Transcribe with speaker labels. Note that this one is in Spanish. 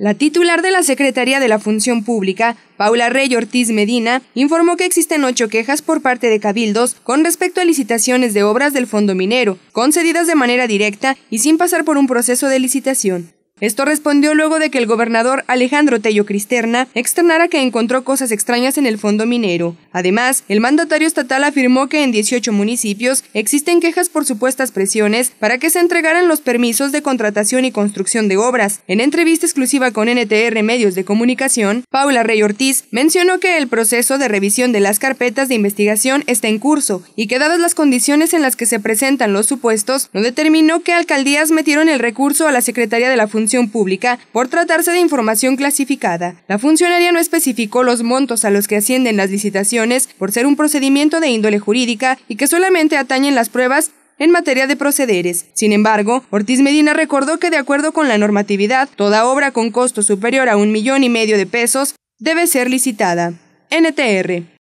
Speaker 1: La titular de la Secretaría de la Función Pública, Paula Rey Ortiz Medina, informó que existen ocho quejas por parte de cabildos con respecto a licitaciones de obras del fondo minero, concedidas de manera directa y sin pasar por un proceso de licitación. Esto respondió luego de que el gobernador Alejandro Tello Cristerna externara que encontró cosas extrañas en el fondo minero. Además, el mandatario estatal afirmó que en 18 municipios existen quejas por supuestas presiones para que se entregaran los permisos de contratación y construcción de obras. En entrevista exclusiva con NTR Medios de Comunicación, Paula Rey Ortiz mencionó que el proceso de revisión de las carpetas de investigación está en curso y que dadas las condiciones en las que se presentan los supuestos, no determinó que alcaldías metieron el recurso a la Secretaría de la Función pública por tratarse de información clasificada. La funcionaria no especificó los montos a los que ascienden las licitaciones por ser un procedimiento de índole jurídica y que solamente atañen las pruebas en materia de procederes. Sin embargo, Ortiz Medina recordó que de acuerdo con la normatividad, toda obra con costo superior a un millón y medio de pesos debe ser licitada. NTR